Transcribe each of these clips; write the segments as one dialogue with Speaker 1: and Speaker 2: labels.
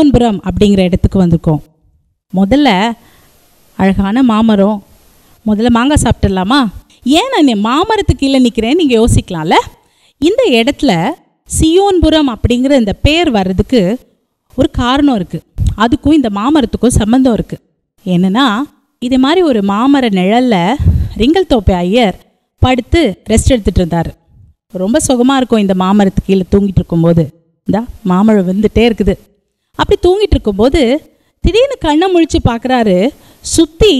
Speaker 1: திருச்சோன்புரம் அப்படிங்கிற இடத்துக்கு வந்திருக்கோம் முதல்ல அழகான மாமரம் முதல்ல மாங்காய் சாப்பிட்டுடலாமா ஏன் நான் மாமரத்துக்கு கீழே நிற்கிறேன்னு நீங்கள் யோசிக்கலாம்ல இந்த இடத்துல சியோன்புரம் அப்படிங்கிற இந்த பேர் வர்றதுக்கு ஒரு காரணம் இருக்குது அதுக்கும் இந்த மாமரத்துக்கும் சம்மந்தம் இருக்குது என்னென்னா இது மாதிரி ஒரு மாமர நிழலில் ரிங்கல் தோப்பை ஐயர் படுத்து ரெஸ்ட் எடுத்துகிட்டு இருந்தார் ரொம்ப சுகமாக இருக்கும் இந்த மாமரத்துக்கு கீழே தூங்கிட்டு இருக்கும்போது இந்த மாமரம் வந்துட்டே இருக்குது அப்படி தூங்கிட்டு இருக்கும்போது திடீர்னு கண்ணை முழிச்சு பார்க்குறாரு சுற்றி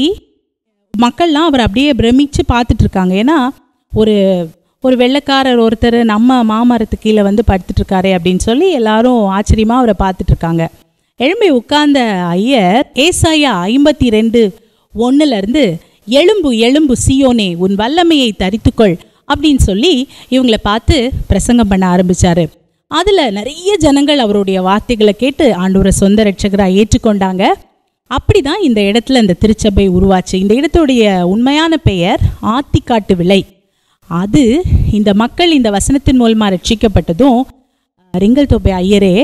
Speaker 1: மக்கள்லாம் அவர் அப்படியே பிரமிச்சு பார்த்துட்டு இருக்காங்க ஏன்னா ஒரு ஒரு வெள்ளைக்காரர் ஒருத்தர் நம்ம மாமரத்து கீழே வந்து இருக்காரே அப்படின்னு சொல்லி எல்லாரும் ஆச்சரியமாக அவரை இருக்காங்க எழும்பி உட்கார்ந்த ஐயர் ஏசாயா ஐம்பத்தி ரெண்டு ஒன்றுலேருந்து எலும்பு எலும்பு சியோனே உன் வல்லமையை தரித்துக்கொள் அப்படின்னு சொல்லி இவங்களை பார்த்து பிரசங்கம் பண்ண ஆரம்பித்தார் அதில் நிறைய ஜனங்கள் அவருடைய வார்த்தைகளை கேட்டு ஆண்டவரை சொந்த ரட்சகராக ஏற்றுக்கொண்டாங்க அப்படி தான் இந்த இடத்துல இந்த திருச்சபை உருவாச்சு இந்த இடத்துடைய உண்மையான பெயர் ஆத்திக்காட்டு விலை அது இந்த மக்கள் இந்த வசனத்தின் மூலமாக ரட்சிக்கப்பட்டதும் ரிங்கல் தொப்பை ஐயரே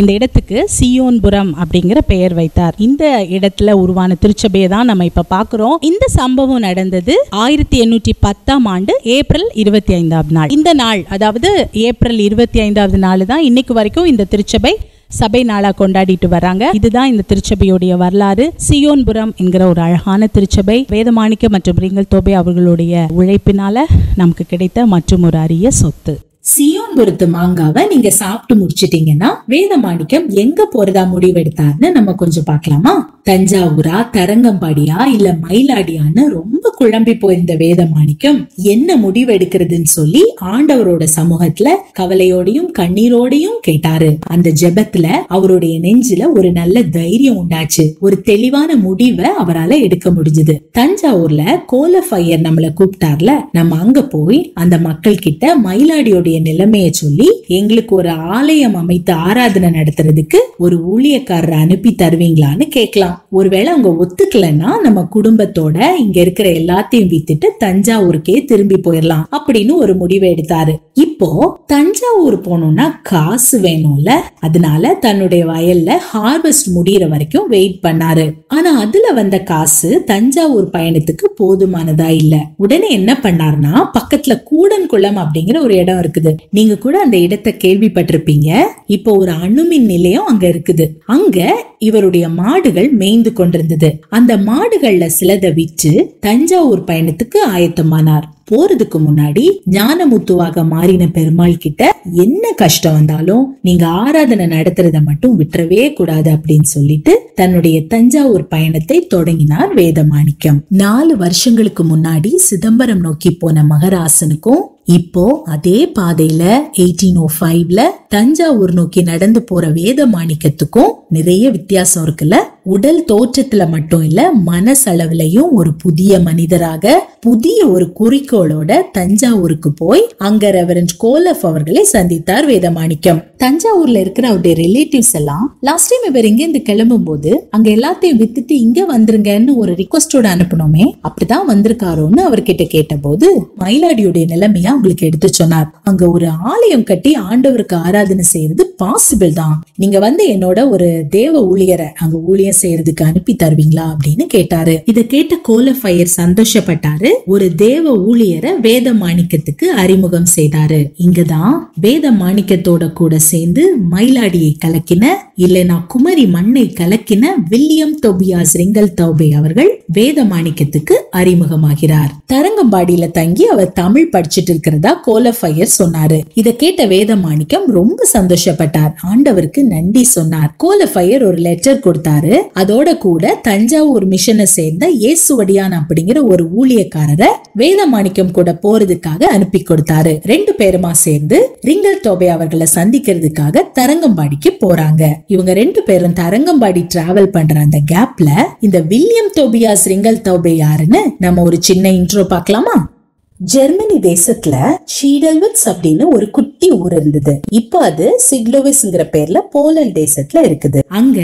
Speaker 1: இந்த இடத்துக்கு சியோன்புரம் அப்படிங்கிற பெயர் வைத்தார் இந்த இடத்துல உருவான திருச்சபையை தான் நம்ம இப்ப பாக்குறோம் இந்த சம்பவம் நடந்தது ஆயிரத்தி எண்ணூற்றி பத்தாம் ஆண்டு ஏப்ரல் இருபத்தி ஐந்தாவது நாள் இந்த நாள் அதாவது ஏப்ரல் இருபத்தி ஐந்தாவது நாள் தான் இன்னைக்கு வரைக்கும் இந்த திருச்சபை சபை நாளா கொண்டாடிட்டு வராங்க இதுதான் இந்த திருச்சபையுடைய வரலாறு சியோன்புரம் என்கிற ஒரு அழகான திருச்சபை வேதமாணிக்க மற்றும் ரிங்கல் தோபே அவர்களுடைய உழைப்பினால நமக்கு கிடைத்த மற்றும் ஒரு அரிய சொத்து சியோம்பருத்த மாங்காவை நீங்க சாப்பிட்டு முடிச்சிட்டீங்கன்னா வேதமாணிக்கம் எங்க போறதா முடிவெடுத்தாருன்னு நம்ம கொஞ்சம் பார்க்கலாமா தஞ்சாவூரா தரங்கம்பாடியா இல்ல மயிலாடியான்னு ரொம்ப குழம்பி போயிருந்த வேதமாணிக்கம் என்ன முடிவெடுக்கிறதுன்னு சொல்லி ஆண்டவரோட சமூகத்துல கவலையோடையும் கண்ணீரோடையும் கேட்டாரு அந்த ஜெபத்துல அவருடைய நெஞ்சில ஒரு நல்ல தைரியம் உண்டாச்சு ஒரு தெளிவான முடிவை அவரால் எடுக்க முடிஞ்சது தஞ்சாவூர்ல கோலஃபையர் நம்மள கூப்பிட்டார்ல நம்ம அங்க போய் அந்த மக்கள் கிட்ட மயிலாடியோடைய எங்களுடைய நிலைமையை சொல்லி எங்களுக்கு ஒரு ஆலயம் அமைத்து ஆராதனை நடத்துறதுக்கு ஒரு ஊழியக்காரரை அனுப்பி தருவீங்களான்னு கேட்கலாம் ஒருவேளை அவங்க ஒத்துக்கலன்னா நம்ம குடும்பத்தோட இங்க இருக்கிற எல்லாத்தையும் வித்துட்டு தஞ்சாவூருக்கே திரும்பி போயிடலாம் அப்படின்னு ஒரு முடிவை எடுத்தாரு இப்போ தஞ்சாவூர் போனோம்னா காசு வேணும்ல அதனால தன்னுடைய வயல்ல ஹார்வெஸ்ட் முடியற வரைக்கும் வெயிட் பண்ணாரு ஆனா அதுல வந்த காசு தஞ்சாவூர் பயணத்துக்கு போதுமானதா இல்ல உடனே என்ன பண்ணாருன்னா பக்கத்துல கூடன்குளம் அப்படிங்கிற ஒரு இடம் இருக்குது இருக்குது நீங்க கூட அந்த இடத்த கேள்விப்பட்டிருப்பீங்க இப்போ ஒரு அணுமின் நிலையம் அங்க இருக்குது அங்க இவருடைய மாடுகள் மேய்ந்து கொண்டிருந்தது அந்த மாடுகள்ல சிலத விற்று தஞ்சாவூர் பயணத்துக்கு ஆயத்தமானார் போறதுக்கு முன்னாடி ஞானமுத்துவாக மாறின பெருமாள் கிட்ட என்ன கஷ்டம் வந்தாலும் நீங்க ஆராதனை நடத்துறத மட்டும் விட்டுறவே கூடாது அப்படின்னு சொல்லிட்டு தன்னுடைய தஞ்சாவூர் பயணத்தை தொடங்கினார் வேதமாணிக்கம் நாலு வருஷங்களுக்கு முன்னாடி சிதம்பரம் நோக்கி போன மகராசனுக்கும் இப்போ அதே பாதையில எயிட்டீன் ஓ ஃபைவ்ல தஞ்சாவூர் நோக்கி நடந்து போற வேத மாணிக்கத்துக்கும் நிறைய வித்தியாசம் இருக்குல்ல உடல் தோற்றத்துல மட்டும் இல்ல மனசளவுலயும் ஒரு புதிய மனிதராக புதிய ஒரு குறிக்கோளோட தஞ்சாவூருக்கு போய் அங்க ரெவரன்ஸ் கோலஃப் அவர்களை சந்தித்தார் வேதமாணிக்கம் தஞ்சாவூர்ல இருக்கிற அவருடைய ரிலேட்டிவ்ஸ் எல்லாம் லாஸ்ட் டைம் இவர் இங்க இருந்து கிளம்பும் போது அங்க எல்லாத்தையும் வித்துட்டு இங்க வந்துருங்கன்னு ஒரு ரிக்வஸ்டோட அனுப்பணுமே அப்படிதான் வந்திருக்காரோன்னு அவர்கிட்ட கேட்டபோது மயிலாடியுடைய நிலைமையா அவங்களுக்கு எடுத்து சொன்னார் அங்க ஒரு ஆலயம் கட்டி ஆண்டவருக்கு ஆராதனை செய்யறது பாசிபிள் தான் நீங்க வந்து என்னோட ஒரு தேவ ஊழியரை அங்க ஊழியர் செய்யறதுக்கு அனுப்பி தருவீங்களா அப்படின்னு கேட்டாரு இதை கேட்ட கோலஃபயர் சந்தோஷப்பட்டாரு ஒரு தேவ ஊழியரை வேத மாணிக்கத்துக்கு அறிமுகம் செய்தாரு இங்கதான் வேத மாணிக்கத்தோட கூட சேர்ந்து மயிலாடியை கலக்கின இல்லைனா குமரி மண்ணை கலக்கின வில்லியம் தொபியாஸ் ரிங்கல் தௌபே அவர்கள் வேத மாணிக்கத்துக்கு அறிமுகமாகிறார் தரங்கம்பாடியில தங்கி அவர் தமிழ் படிச்சிட்டு இருக்கிறதா கோலஃபையர் சொன்னாரு இத கேட்ட வேத மாணிக்கம் ரொம்ப சந்தோஷப்பட்டார் ஆண்டவருக்கு நன்றி சொன்னார் கோலஃபையர் ஒரு லெட்டர் கொடுத்தாரு அதோட கூட தஞ்சாவூர் மிஷனை சேர்ந்த இயேசுவடியான் அப்படிங்கிற ஒரு வேத வேதமாணிக்கம் கூட போறதுக்காக அனுப்பி கொடுத்தாரு ரெண்டு பேருமா சேர்ந்து ரிங்கல் டோபே அவர்களை சந்திக்கிறதுக்காக தரங்கம்பாடிக்கு போறாங்க இவங்க ரெண்டு பேரும் தரங்கம்பாடி டிராவல் பண்ற அந்த கேப்ல இந்த வில்லியம் டோபியாஸ் ரிங்கல் டோபே யாருன்னு நம்ம ஒரு சின்ன இன்ட்ரோ பார்க்கலாமா ஜெர்மனி தேசத்துல ஷீடல்விட்ஸ் அப்படின்னு ஒரு குட்டி ஊர் இருந்தது இப்போ அது சிக்லோவிஸ்ங்கிற பேர்ல போலண்ட் தேசத்துல இருக்குது அங்க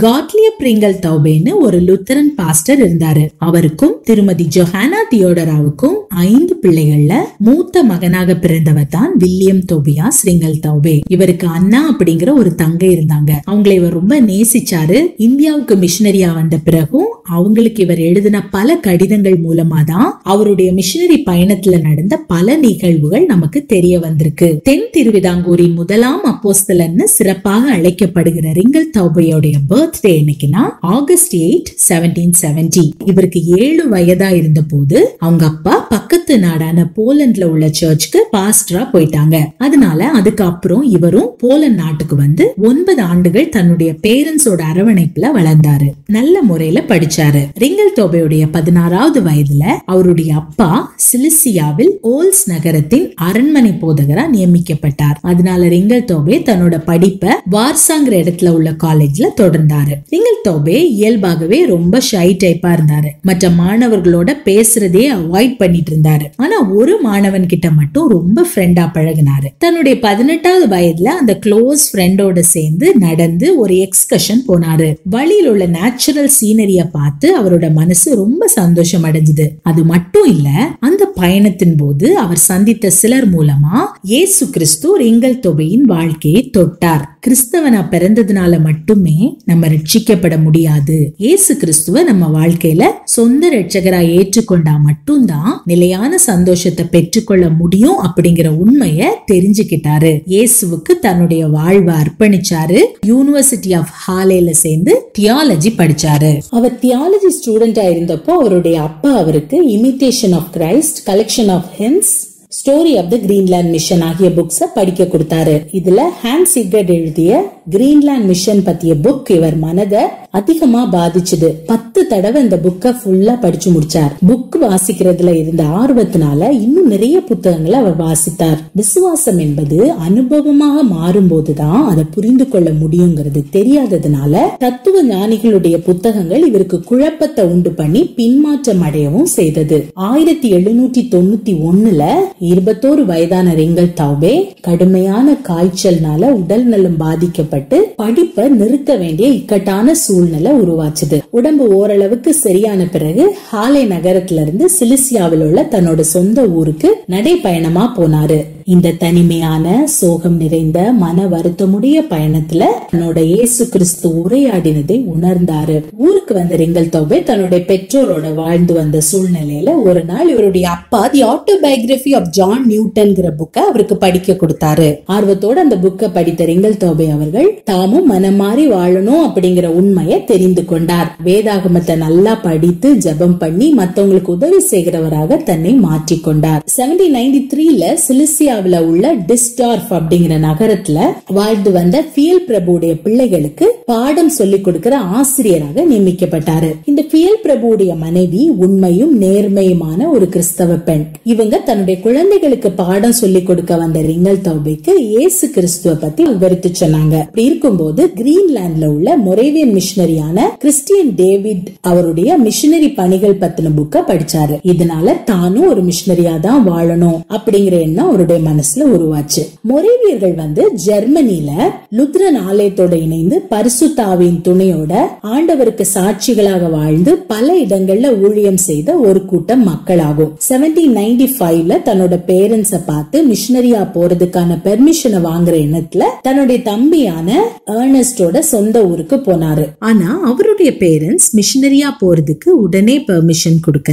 Speaker 1: காட்லிய பிரிங்கல் தௌபேன்னு ஒரு லுத்தரன் பாஸ்டர் இருந்தாரு அவருக்கும் திருமதி ஜொஹானா தியோடராவுக்கும் ஐந்து பிள்ளைகள்ல மூத்த மகனாக பிறந்தவர் தான் வில்லியம் தோபியா ஸ்ரீங்கல் தௌபே இவருக்கு அண்ணா அப்படிங்கிற ஒரு தங்கை இருந்தாங்க அவங்களை இவர் ரொம்ப நேசிச்சாரு இந்தியாவுக்கு மிஷினரியா வந்த பிறகும் அவங்களுக்கு இவர் எழுதின பல கடிதங்கள் மூலமா தான் அவருடைய மிஷினரி பயணத்துல நடந்த பல நிகழ்வுகள் நமக்கு தெரிய வந்திருக்கு தென் திருவிதாங்கூரின் முதலாம் அப்போஸ்தலன்னு சிறப்பாக அழைக்கப்படுகிற ரிங்கல் தௌபையோடைய பர்த்டே என்னைக்குன்னா ஆகஸ்ட் எயிட் செவன்டீன் செவன்டி இவருக்கு ஏழு வயதா இருந்த போது அவங்க அப்பா பக்கத்து நாடான போலண்ட்ல உள்ள சர்ச்சுக்கு பாஸ்டரா போயிட்டாங்க அதனால அதுக்கப்புறம் இவரும் போலண்ட் நாட்டுக்கு வந்து ஒன்பது ஆண்டுகள் தன்னுடைய பேரண்ட்ஸோட அரவணைப்புல வளர்ந்தாரு நல்ல முறையில படிச்சாரு ரிங்கல் தோபையுடைய பதினாறாவது வயதுல அவருடைய அப்பா சிலிசியாவில் ஓல்ஸ் நகரத்தின் அரண்மனை போதகரா நியமிக்கப்பட்டார் அதனால ரிங்கல் தோபே தன்னோட படிப்பை வார்சாங்கிற இடத்துல உள்ள காலேஜ்ல தொடர்ந்து இருந்தாரு நீங்கள் தோபே இயல்பாகவே ரொம்ப ஷை டைப்பா இருந்தாரு மற்ற மாணவர்களோட பேசுறதே அவாய்ட் பண்ணிட்டு இருந்தாரு ஆனா ஒரு மாணவன் கிட்ட மட்டும் ரொம்ப ஃப்ரெண்டா பழகினாரு தன்னுடைய பதினெட்டாவது வயதுல அந்த க்ளோஸ் ஃப்ரெண்டோட சேர்ந்து நடந்து ஒரு எக்ஸ்கஷன் போனாரு வழியில் உள்ள நேச்சுரல் சீனரிய பார்த்து அவரோட மனசு ரொம்ப சந்தோஷம் அடைஞ்சது அது மட்டும் இல்ல அந்த பயணத்தின் போது அவர் சந்தித்த சிலர் மூலமா இயேசு கிறிஸ்து ரிங்கல் தொகையின் வாழ்க்கையை தொட்டார் கிறிஸ்தவனா பிறந்ததுனால மட்டுமே நம்ம ரட்சிக்கப்பட முடியாது இயேசு கிறிஸ்துவ நம்ம வாழ்க்கையில சொந்த ரட்சகரா ஏற்றுக்கொண்டா மட்டும்தான் நிலையான சந்தோஷத்தை பெற்றுக்கொள்ள முடியும் அப்படிங்கிற உண்மைய தெரிஞ்சுக்கிட்டாரு இயேசுவுக்கு தன்னுடைய வாழ்வை அர்ப்பணிச்சாரு யூனிவர்சிட்டி ஆஃப் ஹாலேல சேர்ந்து தியாலஜி படிச்சாரு அவர் தியாலஜி ஸ்டூடெண்டா இருந்தப்போ அவருடைய அப்பா அவருக்கு imitation of Christ collection of Hans story of the Greenland mission ஆகிய புக்ஸ படிக்க கொடுத்தாரு இதுல ஹேண்ட் சிகர்ட் எழுதிய கிரீன்லேண்ட் மிஷன் பத்திய புக் இவர் மனத அதிகமா பாதிச்சது பத்து தடவை இந்த புக்க ஃபுல்லா படிச்சு முடிச்சார் புக் வாசிக்கிறதுல இருந்த ஆர்வத்தினால இன்னும் நிறைய புத்தகங்களை அவர் வாசித்தார் விசுவாசம் என்பது அனுபவமாக மாறும் போதுதான் அதை புரிந்து கொள்ள முடியுங்கிறது தெரியாததுனால தத்துவ ஞானிகளுடைய புத்தகங்கள் இவருக்கு குழப்பத்தை உண்டு பண்ணி பின்மாற்றம் அடையவும் செய்தது ஆயிரத்தி எழுநூற்றி தொண்ணூத்தி ஒண்ணுல இருபத்தோரு வயதான ரிங்கல் தௌபே கடுமையான காய்ச்சல்னால உடல் நலம் பாதிக்கப்பட்டு படிப்பை நிறுத்த வேண்டிய இக்கட்டான சூழல் சூழ்நிலை உருவாச்சுது உடம்பு ஓரளவுக்கு சரியான பிறகு ஹாலை நகரத்திலிருந்து சிலிசியாவில் உள்ள தன்னோட சொந்த ஊருக்கு நடைபயணமா போனாரு இந்த தனிமையான சோகம் நிறைந்த மன வருத்தமுடைய பயணத்துல தன்னோட ஏசு கிறிஸ்து உரையாடினதை உணர்ந்தாரு ஊருக்கு வந்த ரிங்கல் தொகை தன்னுடைய பெற்றோரோட வாழ்ந்து வந்த சூழ்நிலையில ஒரு நாள் இவருடைய அப்பா தி ஆட்டோபயோகிராபி ஆஃப் ஜான் நியூட்டன்ங்கிற புக்கை அவருக்கு படிக்க கொடுத்தாரு ஆர்வத்தோட அந்த புக்கை படித்த ரிங்கல் தொகை அவர்கள் தாமும் மனம் மாறி வாழணும் அப்படிங்கிற உண்மையை தெரிந்து கொண்டார் வேதாகமத்தை நல்லா படித்து ஜபம் பண்ணி மத்தவங்களுக்கு உதவி செய்கிறவராக தன்னை மாற்றிக்கொண்டார் செவன்டீன் நைன்டி த்ரீல சிலிசியா இந்தியாவில உள்ள டிஸ்டார்ஃப் அப்படிங்கிற நகரத்துல வாழ்ந்து வந்த பியல் பிரபுடைய பிள்ளைகளுக்கு பாடம் சொல்லி கொடுக்கிற ஆசிரியராக நியமிக்கப்பட்டாரு இந்த பியல் பிரபுடைய மனைவி உண்மையும் நேர்மையுமான ஒரு கிறிஸ்தவ பெண் இவங்க தன்னுடைய குழந்தைகளுக்கு பாடம் சொல்லி கொடுக்க வந்த ரிங்கல் தௌபைக்கு இயேசு கிறிஸ்துவ பத்தி விவரித்து சொன்னாங்க அப்படி இருக்கும்போது கிரீன்லாந்துல உள்ள மொரேவியன் மிஷினரியான கிறிஸ்டியன் டேவிட் அவருடைய மிஷினரி பணிகள் பத்தின புக்க படிச்சாரு இதனால தானும் ஒரு மிஷினரியா தான் வாழணும் அப்படிங்கிற எண்ணம் அவருடைய மனசுல உருவாச்சு மொரேவியர்கள் வந்து ஜெர்மனில லுத்ரன் ஆலயத்தோட இணைந்து பரிசுத்தாவின் துணையோட ஆண்டவருக்கு சாட்சிகளாக வாழ்ந்து பல இடங்கள்ல ஊழியம் செய்த ஒரு கூட்டம் மக்கள் ஆகும் செவன்டீன் நைன்டி ஃபைவ்ல தன்னோட பேரண்ட்ஸ பார்த்து மிஷினரியா போறதுக்கான பெர்மிஷனை வாங்குற எண்ணத்துல தன்னுடைய தம்பியான ஏர்னஸ்டோட சொந்த ஊருக்கு போனாரு ஆனா அவருடைய பேரண்ட்ஸ் மிஷினரியா போறதுக்கு உடனே பெர்மிஷன் கொடுக்கல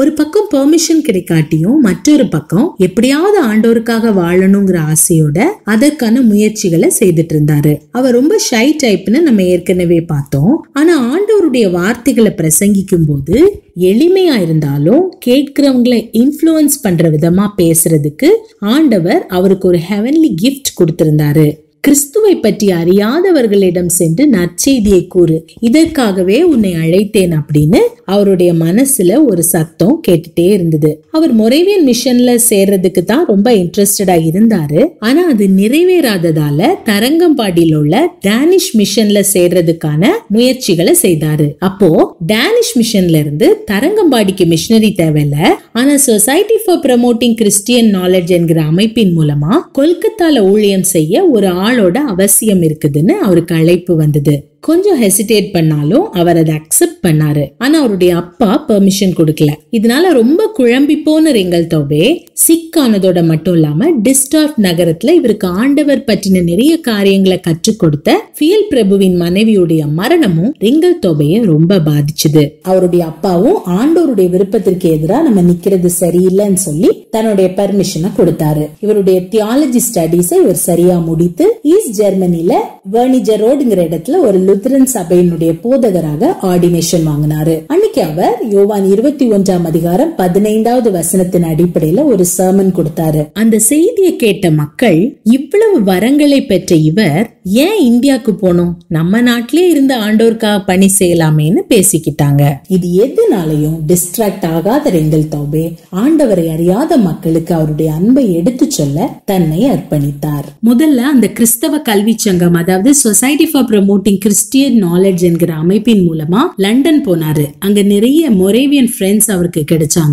Speaker 1: ஒரு பக்கம் பெர்மிஷன் கிடைக்காட்டியும் மற்றொரு பக்கம் எப்படியாவது ஆண்டோருக்காக நமக்காக வாழணுங்கிற ஆசையோட அதற்கான முயற்சிகளை செய்துட்டு இருந்தாரு அவர் ரொம்ப ஷை டைப்னு நம்ம ஏற்கனவே பார்த்தோம் ஆனா ஆண்டவருடைய வார்த்தைகளை பிரசங்கிக்கும் போது எளிமையா இருந்தாலும் கேட்கிறவங்களை இன்ஃப்ளூயன்ஸ் பண்ற விதமா பேசுறதுக்கு ஆண்டவர் அவருக்கு ஒரு ஹெவன்லி கிஃப்ட் கொடுத்திருந்தாரு கிறிஸ்துவை பற்றி அறியாதவர்களிடம் சென்று நற்செய்தியை கூறு இதற்காகவே உன்னை அழைத்தேன் அப்படின்னு அவருடைய மனசுல ஒரு சத்தம் கேட்டுட்டே இருந்தது அவர் மொரேவியன் மிஷன்ல சேர்றதுக்கு தான் ரொம்ப இன்ட்ரெஸ்டடா இருந்தாரு ஆனா அது நிறைவேறாததால தரங்கம்பாடியில் உள்ள டேனிஷ் மிஷன்ல சேர்றதுக்கான முயற்சிகளை செய்தாரு அப்போ டேனிஷ் மிஷன்ல இருந்து தரங்கம்பாடிக்கு மிஷினரி தேவையில்ல ஆனா society for promoting Christian knowledge என்கிற அமைப்பின் மூலமா கொல்கத்தால ஊழியம் செய்ய ஒரு ஆள் ஆளோட அவசியம் இருக்குதுன்னு அவருக்கு அழைப்பு வந்தது கொஞ்சம் ஹெசிடேட் பண்ணாலும் அவர் அதை அக்செப்ட் பண்ணாரு ஆனா அவருடைய அப்பா பெர்மிஷன் கொடுக்கல இதனால ரொம்ப குழம்பி போன ரெங்கல் தோபே சிக் ஆனதோட மட்டும் இல்லாம டிஸ்டார்ட் நகரத்துல இவருக்கு ஆண்டவர் பற்றின நிறைய காரியங்களை கற்றுக் கொடுத்த பியல் பிரபுவின் மனைவியுடைய மரணமும் ரிங்கல் தோபைய ரொம்ப பாதிச்சுது அவருடைய அப்பாவும் ஆண்டோருடைய விருப்பத்திற்கு எதிராக நம்ம நிக்கிறது சரியில்லைன்னு சொல்லி தன்னுடைய பெர்மிஷனை கொடுத்தாரு இவருடைய தியாலஜி ஸ்டடிஸை இவர் சரியா முடித்து ஈஸ்ட் ஜெர்மனில வேர்னிஜர் ரோடுங்கிற இடத்துல ஒரு லுத்ரன் சபையினுடைய போதகராக ஆர்டினேஷன் வாங்கினாரு அன்னைக்கு அவர் யோவான் இருபத்தி ஒன்றாம் அதிகாரம் பதினைந்தாவது வசனத்தின் அடிப்படையில ஒரு சர்மன் கொடுத்தாரு அந்த செய்தியை கேட்ட மக்கள் இவ்வளவு வரங்களை பெற்ற இவர் ஏன் இந்தியாவுக்கு போனோம் நம்ம நாட்டிலே இருந்த ஆண்டோருக்காக பணி செய்யலாமேன்னு பேசிக்கிட்டாங்க இது எதுனாலையும் டிஸ்ட்ராக்ட் ஆகாத ரெங்கல் தௌபே ஆண்டவரை அறியாத மக்களுக்கு அவருடைய அன்பை எடுத்து சொல்ல தன்னை அர்ப்பணித்தார் முதல்ல அந்த கிறிஸ்தவ கல்வி சங்கம் அதாவது society for promoting Christian knowledge என்கிற அமைப்பின் மூலமா லண்டன் போனாரு அங்க நிறைய மொரேவியன் ஃப்ரெண்ட்ஸ் அவருக்கு கிடைச்சாங்க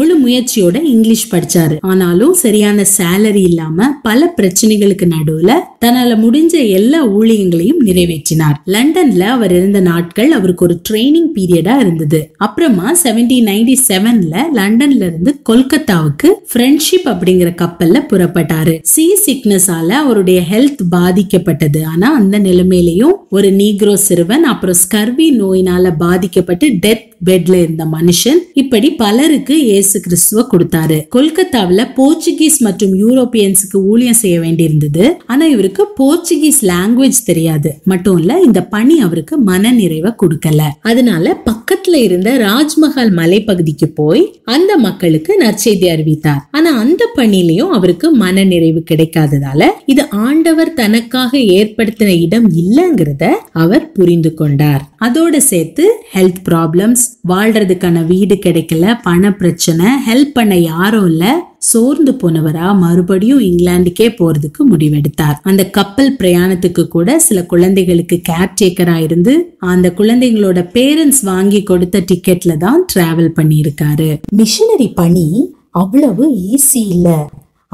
Speaker 1: முழு முயற்சியோட இங்கிலீஷ் படிச்சாரு ஆனாலும் சரியான சேலரி இல்லாம பல பிரச்சனைகளுக்கு நடுவுல தன்னால முடிஞ்ச எல்லா ஊழியங்களையும் நிறைவேற்றினார் லண்டன்ல அவர் இருந்த நாட்கள் அவருக்கு ஒரு ட்ரைனிங் பீரியடா இருந்தது அப்புறமா செவன்டீன் நைன்டி செவன்ல லண்டன்ல இருந்து கொல்கத்தாவுக்கு ஃப்ரெண்ட்ஷிப் அப்படிங்கிற கப்பல்ல புறப்பட்டாரு சி சிக்னஸால அவருடைய ஹெல்த் பாதிக்கப்பட்டது ஆனா அந்த நிலைமையிலையும் ஒரு நீக்ரோ சிறுவன் அப்புறம் ஸ்கர்வி நோயினால பாதிக்கப்பட்டு டெத் பெட்ல இருந்த மனுஷன் இப்படி பலருக்கு இயேசு கிறிஸ்துவ கொடுத்தாரு கொல்கத்தாவில போர்ச்சுகீஸ் மற்றும் யூரோப்பியன்ஸுக்கு ஊழியம் செய்ய வேண்டியிருந்தது ஆனா இவருக்கு போர்ச்சுகீஸ் லாங்குவேஜ் தெரியாது மட்டும் இல்ல இந்த பணி அவருக்கு மன நிறைவை கொடுக்கல அதனால பக்கத்துல இருந்த ராஜ்மஹால் மலைப்பகுதிக்கு போய் அந்த மக்களுக்கு நற்செய்தி அறிவித்தார் ஆனா அந்த பணியிலையும் அவருக்கு மன நிறைவு கிடைக்காததால இது ஆண்டவர் தனக்காக ஏற்படுத்தின இடம் இல்லைங்கிறத அவர் புரிந்து கொண்டார் அதோடு சேர்த்து ஹெல்த் ப்ராப்ளம்ஸ் வாழ்கிறதுக்கான வீடு கிடைக்கல பண பிரச்சனை ஹெல்ப் பண்ண யாரும் இல்லை சோர்ந்து போனவரா மறுபடியும் இங்கிலாந்துக்கே போறதுக்கு முடிவெடுத்தார் அந்த கப்பல் பிரயாணத்துக்கு கூட சில குழந்தைகளுக்கு கேர் டேக்கரா இருந்து அந்த குழந்தைங்களோட பேரண்ட்ஸ் வாங்கி கொடுத்த டிக்கெட்ல தான் டிராவல் பண்ணியிருக்காரு மிஷினரி பணி அவ்வளவு ஈஸி இல்ல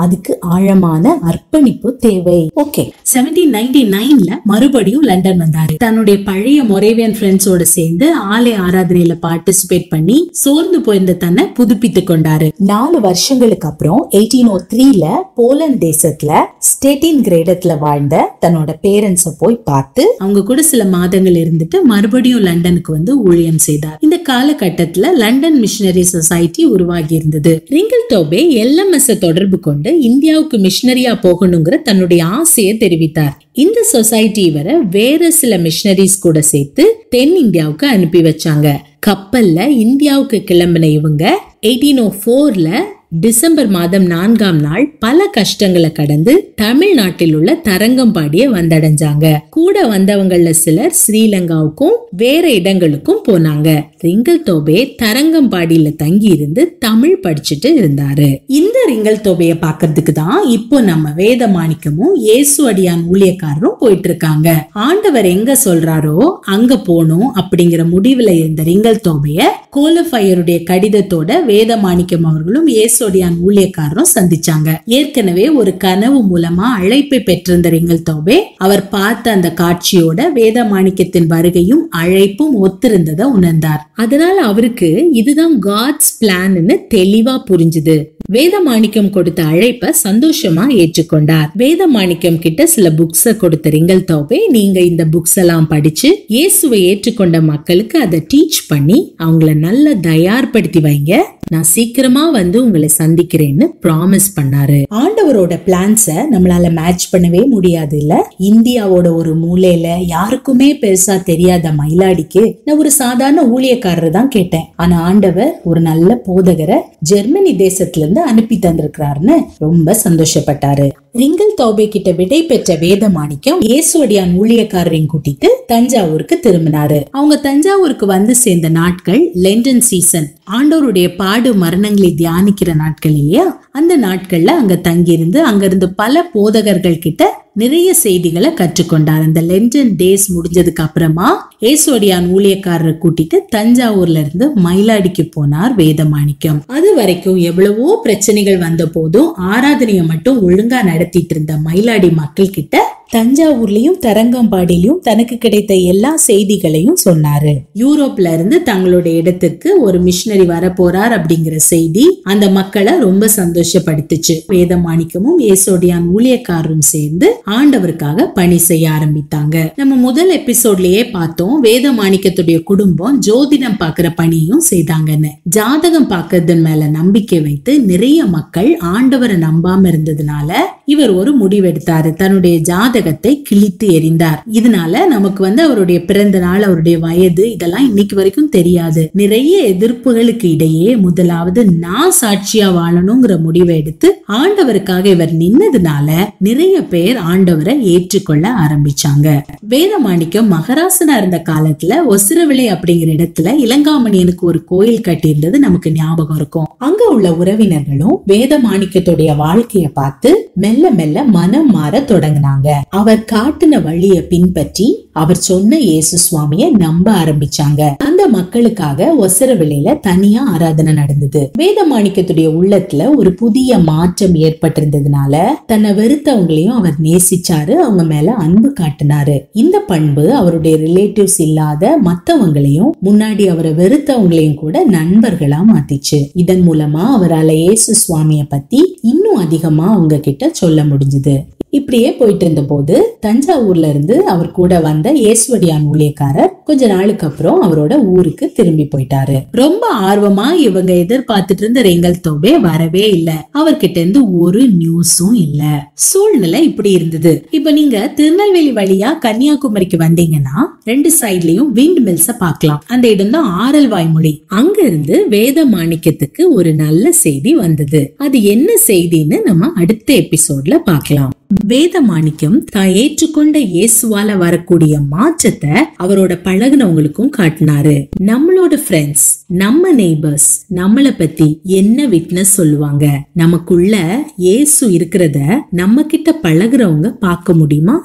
Speaker 1: அதுக்கு ஆழமான அர்ப்பணிப்பு தேவை ஓகே செவன்டீன் நைன்டி நைன்ல மறுபடியும் லண்டன் வந்தாரு தன்னுடைய பழைய மொரேவியன் ஃப்ரெண்ட்ஸோட சேர்ந்து ஆலய ஆராதனையில பார்ட்டிசிபேட் பண்ணி சோர்ந்து போயிருந்த தன்னை புதுப்பித்து கொண்டாரு நாலு வருஷங்களுக்கு அப்புறம் எயிட்டீன் ஓ த்ரீல போலண்ட் தேசத்துல ஸ்டேட்டின் கிரேடத்துல வாழ்ந்த தன்னோட பேரண்ட்ஸ போய் பார்த்து அவங்க கூட சில மாதங்கள் இருந்துட்டு மறுபடியும் லண்டனுக்கு வந்து ஊழியம் செய்தார் இந்த காலகட்டத்துல லண்டன் மிஷினரி சொசைட்டி உருவாகி இருந்தது ரிங்கல் டோபே எல்எம்எஸ் தொடர்பு கொண்டு வந்து இந்தியாவுக்கு மிஷினரியா போகணுங்கிற தன்னுடைய ஆசையை தெரிவித்தார் இந்த சொசைட்டி வர வேற சில மிஷினரிஸ் கூட சேர்த்து தென் இந்தியாவுக்கு அனுப்பி வச்சாங்க கப்பல்ல இந்தியாவுக்கு கிளம்பின இவங்க எயிட்டீன் ஓ ஃபோர்ல டிசம்பர் மாதம் நான்காம் நாள் பல கஷ்டங்களை கடந்து தமிழ்நாட்டில் உள்ள தரங்கம்பாடிய வந்தடைஞ்சாங்க கூட வந்தவங்கள்ல சிலர் ஸ்ரீலங்காவுக்கும் வேற இடங்களுக்கும் போனாங்க ரிங்கல் தோபே தரங்கம்பாடியில தங்கி இருந்து தமிழ் படிச்சுட்டு இருந்தாரு இந்த ரிங்கல் தோபைய பாக்குறதுக்கு தான் இப்போ நம்ம வேத மாணிக்கமும் இயேசு அடியான் ஊழியக்காரரும் போயிட்டு இருக்காங்க ஆண்டவர் எங்க சொல்றாரோ அங்க போனோம் அப்படிங்கிற முடிவுல இருந்த ரிங்கல் தோபைய கோலஃபையருடைய கடிதத்தோட வேத மாணிக்கம் அவர்களும் இயேசு அடியான் ஊழியக்காரரும் சந்திச்சாங்க ஏற்கனவே ஒரு கனவு மூலமா அழைப்பை பெற்றிருந்த ரிங்கல் தோபே அவர் பார்த்த அந்த காட்சியோட வேத மாணிக்கத்தின் வருகையும் அழைப்பும் ஒத்திருந்ததை உணர்ந்தார் அதனால அவருக்கு இதுதான் காட்ஸ் பிளான்னு தெளிவா புரிஞ்சுது வேதமாணிக்கம் கொடுத்த அழைப்ப சந்தோஷமா ஏற்றுக்கொண்டார் வேதமாணிக்கம் கிட்ட சில புக்ஸ கொடுத்த ரிங்கல் தோபே நீங்க இந்த புக்ஸ் எல்லாம் படிச்சு இயேசுவை ஏற்றுக்கொண்ட மக்களுக்கு அதை டீச் பண்ணி அவங்கள நல்ல தயார்படுத்தி வைங்க நான் சீக்கிரமா வந்து உங்களை சந்திக்கிறேன்னு ப்ராமிஸ் பண்ணாரு ஆண்டவரோட பிளான்ஸ நம்மளால மேட்ச் பண்ணவே முடியாது இல்ல இந்தியாவோட ஒரு மூலையில யாருக்குமே பெருசா தெரியாத மயிலாடிக்கு நான் ஒரு சாதாரண ஊழியக்காரர் தான் கேட்டேன் ஆனா ஆண்டவர் ஒரு நல்ல போதகரை ஜெர்மனி தேசத்துல இருந்து வந்து அனுப்பி தந்திருக்கிறாருன்னு ரொம்ப சந்தோஷப்பட்டாரு ரிங்கல் தௌபே கிட்ட விடை பெற்ற வேத மாணிக்கம் இயேசுவடியான் ஊழியக்காரரையும் கூட்டிட்டு தஞ்சாவூருக்கு திரும்பினாரு அவங்க தஞ்சாவூருக்கு வந்து சேர்ந்த நாட்கள் லெண்டன் சீசன் ஆண்டோருடைய பாடு மரணங்களை தியானிக்கிற நாட்கள் இல்லையா அந்த நாட்கள்ல அங்க தங்கியிருந்து அங்கிருந்து பல போதகர்கள் கிட்ட நிறைய செய்திகளை கற்றுக்கொண்டார் அந்த லெண்டன் டேஸ் முடிஞ்சதுக்கு அப்புறமா ஏசோடியான் ஊழியக்காரரை கூட்டிட்டு தஞ்சாவூர்ல இருந்து மயிலாடிக்கு போனார் வேதமாணிக்கம் அது வரைக்கும் எவ்வளவோ பிரச்சனைகள் வந்த போதும் ஆராதனையை மட்டும் ஒழுங்கா நடத்திட்டு இருந்த மயிலாடி மக்கள் கிட்ட தஞ்சாவூர்லயும் தரங்கம்பாடியிலும் தனக்கு கிடைத்த எல்லா செய்திகளையும் சொன்னாரு யூரோப்ல இருந்து தங்களுடைய இடத்துக்கு ஒரு மிஷினரி வர போறார் அப்படிங்கிற செய்தி அந்த மக்களை ரொம்ப சந்தோஷப்படுத்துச்சு மாணிக்கமும் ஏசோடியான் ஊழியக்காரரும் சேர்ந்து ஆண்டவருக்காக பணி செய்ய ஆரம்பித்தாங்க நம்ம முதல் எபிசோட்லயே பார்த்தோம் வேத மாணிக்கத்துடைய குடும்பம் ஜோதிடம் பாக்குற பணியும் செய்தாங்கன்னு ஜாதகம் பாக்குறதன் மேல நம்பிக்கை வைத்து நிறைய மக்கள் ஆண்டவரை நம்பாம இருந்ததுனால இவர் ஒரு முடிவெடுத்தாரு தன்னுடைய ஜாதக ஜாதகத்தை கிழித்து எறிந்தார் இதனால நமக்கு வந்து அவருடைய பிறந்த நாள் அவருடைய வயது இதெல்லாம் இன்னைக்கு வரைக்கும் தெரியாது நிறைய எதிர்ப்புகளுக்கு இடையே முதலாவது நான் சாட்சியா வாழணுங்கிற முடிவை எடுத்து ஆண்டவருக்காக இவர் நின்னதுனால நிறைய பேர் ஆண்டவரை ஏற்றுக்கொள்ள ஆரம்பிச்சாங்க வேதமாணிக்கம் மகராசனா இருந்த காலத்துல ஒசிரவிளை அப்படிங்கிற இடத்துல இளங்காமணியனுக்கு ஒரு கோயில் கட்டியிருந்தது நமக்கு ஞாபகம் இருக்கும் அங்க உள்ள உறவினர்களும் வேதமாணிக்கத்துடைய வாழ்க்கைய பார்த்து மெல்ல மெல்ல மனம் மாற தொடங்கினாங்க அவர் காட்டின வழிய பின்பற்றி அவர் சொன்ன இயேசு சுவாமிய நம்ப ஆரம்பிச்சாங்க அந்த மக்களுக்காக ஒசர விலையில தனியா ஆராதனை நடந்தது வேதமாணிக்கத்துடைய உள்ளத்துல ஒரு புதிய மாற்றம் ஏற்பட்டிருந்ததுனால தன்னை வெறுத்தவங்களையும் அவர் நேசிச்சாரு அவங்க மேல அன்பு காட்டினாரு இந்த பண்பு அவருடைய ரிலேட்டிவ்ஸ் இல்லாத மத்தவங்களையும் முன்னாடி அவரை வெறுத்தவங்களையும் கூட நண்பர்களா மாத்திச்சு இதன் மூலமா அவரால் இயேசு சுவாமிய பத்தி இன்னும் அதிகமா அவங்க கிட்ட சொல்ல முடிஞ்சது இப்படியே போயிட்டு இருந்தபோது தஞ்சாவூர்ல இருந்து அவர் கூட வந்த ஏசுவடியான் ஊழியக்காரர் கொஞ்ச நாளுக்கு அப்புறம் அவரோட ஊருக்கு திரும்பி போயிட்டாரு ரொம்ப ஆர்வமா இவங்க எதிர்பார்த்துட்டு இருந்த ரெங்கல் தோபே வரவே இல்ல அவர்கிட்ட இருந்து ஒரு நியூஸும் இல்ல சூழ்நிலை இப்படி இருந்தது இப்ப நீங்க திருநெல்வேலி வழியா கன்னியாகுமரிக்கு வந்தீங்கன்னா ரெண்டு சைட்லயும் விண்ட் மில்ஸ பாக்கலாம் அந்த இடம் தான் ஆரல் வாய்மொழி அங்க இருந்து வேத மாணிக்கத்துக்கு ஒரு நல்ல செய்தி வந்தது அது என்ன செய்தின்னு நம்ம அடுத்த எபிசோட்ல பாக்கலாம் வேதமாணிக்கம் தான் ஏற்றுக்கொண்ட இயேசுவால வரக்கூடிய மாற்றத்தை அவரோட பழகினவங்களுக்கும் காட்டினாரு நம்மளோட ஃப்ரெண்ட்ஸ் நம்ம நெய்பர்ஸ் நம்மளை பத்தி என்ன விட்னஸ் சொல்லுவாங்க நமக்குள்ள இயேசு இருக்கிறத நம்ம கிட்ட பழகிறவங்க பார்க்க முடியுமா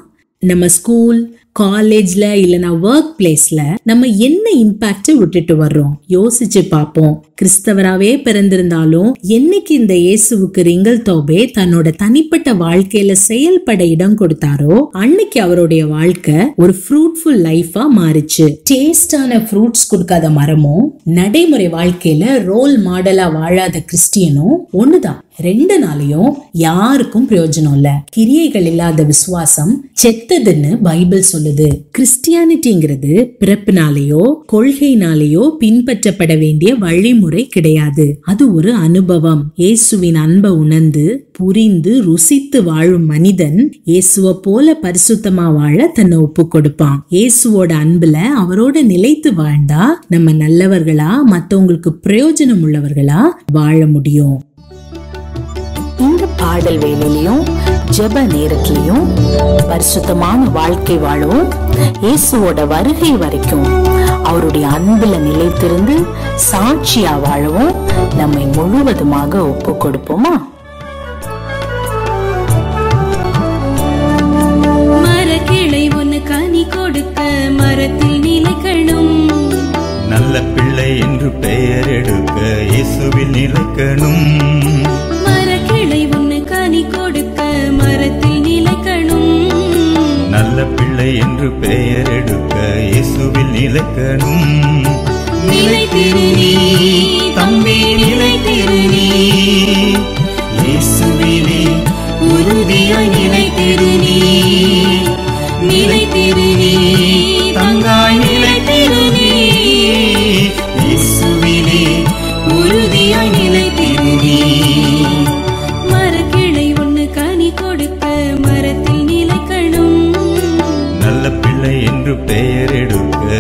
Speaker 1: நம்ம ஸ்கூல் காலேஜ்ல இல்லைன்னா ஒர்க் பிளேஸ்ல நம்ம என்ன இம்பாக்ட விட்டுட்டு வர்றோம் யோசிச்சு பார்ப்போம் கிறிஸ்தவராகவே பிறந்திருந்தாலும் என்னைக்கு இந்த இயேசுவுக்கு ரிங்கல் தோபே தன்னோட தனிப்பட்ட வாழ்க்கையில செயல்பட இடம் கொடுத்தாரோ அன்னைக்கு அவருடைய வாழ்க்கை ஒரு ஃப்ரூட்ஃபுல் லைஃபா மாறிச்சு டேஸ்டான ஃப்ரூட்ஸ் கொடுக்காத மரமும் நடைமுறை வாழ்க்கையில ரோல் மாடலா வாழாத கிறிஸ்டியனும் ஒண்ணுதான் ரெண்டு நாளையும் யாருக்கும் பிரயோஜனம் இல்ல கிரியைகள் இல்லாத விசுவாசம் செத்ததுன்னு பைபிள் சொல்லுது கிறிஸ்டியானிட்டிங்கிறது பிறப்பினாலேயோ கொள்கையினாலேயோ பின்பற்றப்பட வேண்டிய வழிமுறை கிடையாது அது ஒரு அனுபவம் இயேசுவின் அன்பை உணர்ந்து புரிந்து ருசித்து வாழும் மனிதன் இயேசுவ போல பரிசுத்தமா வாழ தன்னை ஒப்பு கொடுப்பான் இயேசுவோட அன்புல அவரோட நிலைத்து வாழ்ந்தா நம்ம நல்லவர்களா மத்தவங்களுக்கு பிரயோஜனம் உள்ளவர்களா வாழ முடியும் இந்த பாடல் வேலையிலையும் ஜப நேரத்திலையும் பரிசுத்தமான வாழ்க்கை வாழவும் இயேசுவோட வருகை வரைக்கும் அவருடைய அன்புல நிலைத்திருந்து சாட்சியா வாழவும் நம்மை முழுவதுமாக ஒப்பு கொடுப்போமா
Speaker 2: மரக்கிளை ஒண்ணு கனி கொடுக்க மரத்தில் நிலைக்கணும் நல்ல பிள்ளை என்று பெயர் எடுக்க இயேசுவில் நிலைக்கணும் என்று பெயர் எடுக்க இயேசுவில் நிலைக்கணும் நிலைத்திரு தம்பி நிலைத்திரு இயேசுவிலே உறுதியாய்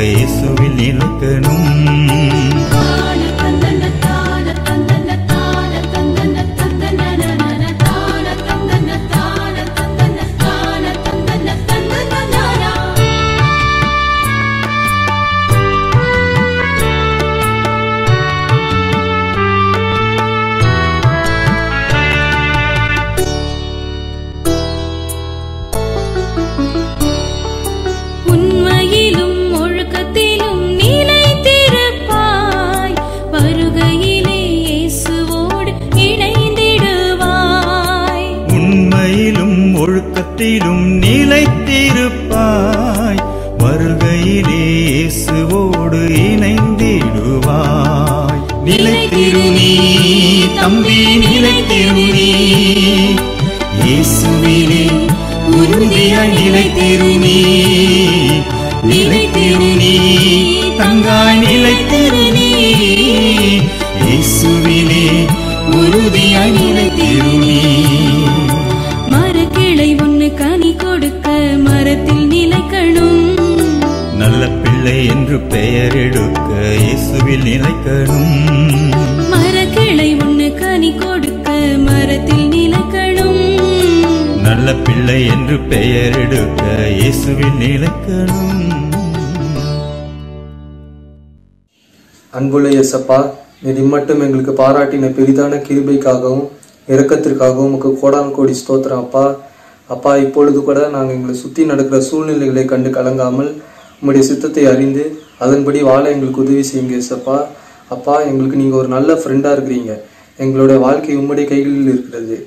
Speaker 2: இயேசுவில் இருக்கணும் முற்றிலும் நிலைத்திருப்பாய் வருகையிலே இயேசுவோடு இணைந்திடுவாய் நீ தம்பி நிலைத்திருநீ இயேசுவிலே உறுதியாய் நிலைத்திருநீ நீ தங்காய் நிலைத்திரு நீ என்று பெயரெடுக்க இயேசுவில் நிலைக்கணும் மரக்கிளை ஒன்று கனி கொடுக்க மரத்தில் நிலைக்கணும் நல்ல பிள்ளை என்று பெயரெடுக்க இயேசுவில் நிலைக்கணும் அன்புள்ள இயேசப்பா நீர் இம்மட்டும் எங்களுக்கு பாராட்டின பெரிதான கிருபைக்காகவும் இரக்கத்திற்காகவும் உமக்கு கோடான கோடி ஸ்தோத்திரம் அப்பா அப்பா இப்பொழுது கூட நாங்கள் எங்களை சுற்றி நடக்கிற சூழ்நிலைகளை கண்டு கலங்காமல் உங்களுடைய சித்தத்தை அறிந்து அதன்படி வாழ எங்களுக்கு உதவி செய்யுங்க சப்பா அப்பா எங்களுக்கு நீங்கள் ஒரு நல்ல ஃப்ரெண்டாக இருக்கிறீங்க எங்களோட வாழ்க்கை உம்முடைய கைகளில் இருக்கிறது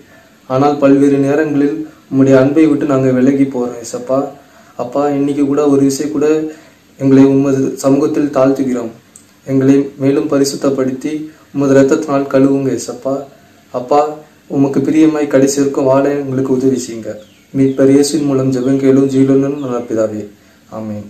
Speaker 2: ஆனால் பல்வேறு நேரங்களில் உம்முடைய அன்பை விட்டு நாங்கள் விலகி போகிறோம் சப்பா அப்பா இன்னைக்கு கூட ஒரு இசை கூட எங்களை உமது சமூகத்தில் தாழ்த்துகிறோம் எங்களை மேலும் பரிசுத்தப்படுத்தி உமது ரத்தத்தினால் கழுவுங்க சப்பா அப்பா உமக்கு பிரியமாய் கடைசி இருக்கும் வாழ எங்களுக்கு உதவி செய்யுங்க மீட்பர் மூலம் ஜெபங்கேலும் ஜீலனும் நல்ல பிதாவே ஆமேன்